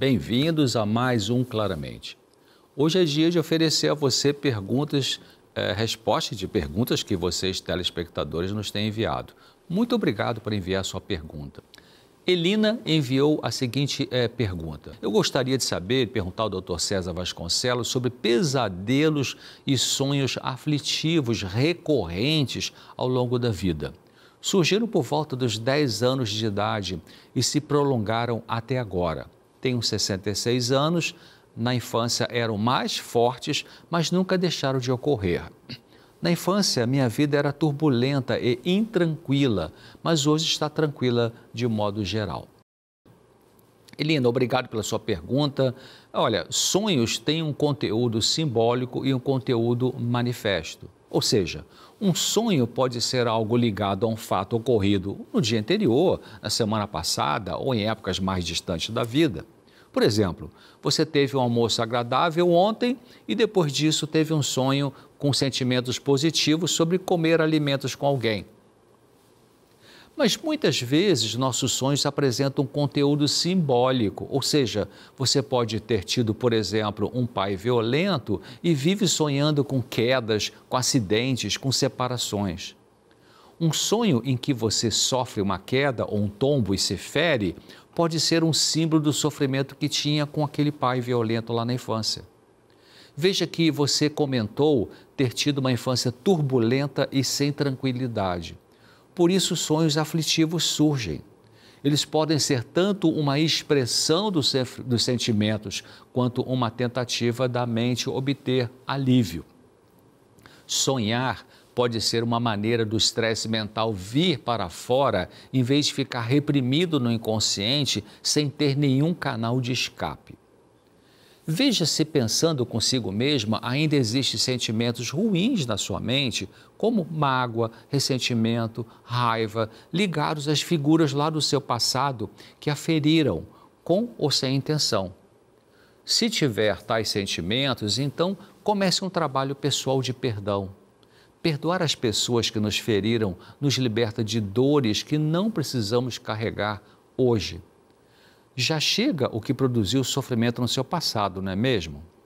Bem-vindos a mais um Claramente. Hoje é dia de oferecer a você perguntas, eh, respostas de perguntas que vocês, telespectadores, nos têm enviado. Muito obrigado por enviar a sua pergunta. Elina enviou a seguinte eh, pergunta. Eu gostaria de saber, perguntar ao Dr. César Vasconcelos sobre pesadelos e sonhos aflitivos recorrentes ao longo da vida. Surgiram por volta dos 10 anos de idade e se prolongaram até agora tenho 66 anos, na infância eram mais fortes, mas nunca deixaram de ocorrer. Na infância, minha vida era turbulenta e intranquila, mas hoje está tranquila de modo geral. Elina, obrigado pela sua pergunta. Olha, sonhos têm um conteúdo simbólico e um conteúdo manifesto. Ou seja, um sonho pode ser algo ligado a um fato ocorrido no dia anterior, na semana passada ou em épocas mais distantes da vida. Por exemplo, você teve um almoço agradável ontem e depois disso teve um sonho com sentimentos positivos sobre comer alimentos com alguém. Mas muitas vezes nossos sonhos apresentam um conteúdo simbólico, ou seja, você pode ter tido, por exemplo, um pai violento e vive sonhando com quedas, com acidentes, com separações. Um sonho em que você sofre uma queda ou um tombo e se fere pode ser um símbolo do sofrimento que tinha com aquele pai violento lá na infância. Veja que você comentou ter tido uma infância turbulenta e sem tranquilidade. Por isso, sonhos aflitivos surgem. Eles podem ser tanto uma expressão dos, dos sentimentos, quanto uma tentativa da mente obter alívio. Sonhar pode ser uma maneira do estresse mental vir para fora, em vez de ficar reprimido no inconsciente sem ter nenhum canal de escape. Veja se pensando consigo mesma ainda existem sentimentos ruins na sua mente, como mágoa, ressentimento, raiva, ligados às figuras lá do seu passado que a feriram, com ou sem intenção. Se tiver tais sentimentos, então comece um trabalho pessoal de perdão. Perdoar as pessoas que nos feriram nos liberta de dores que não precisamos carregar hoje já chega o que produziu sofrimento no seu passado, não é mesmo?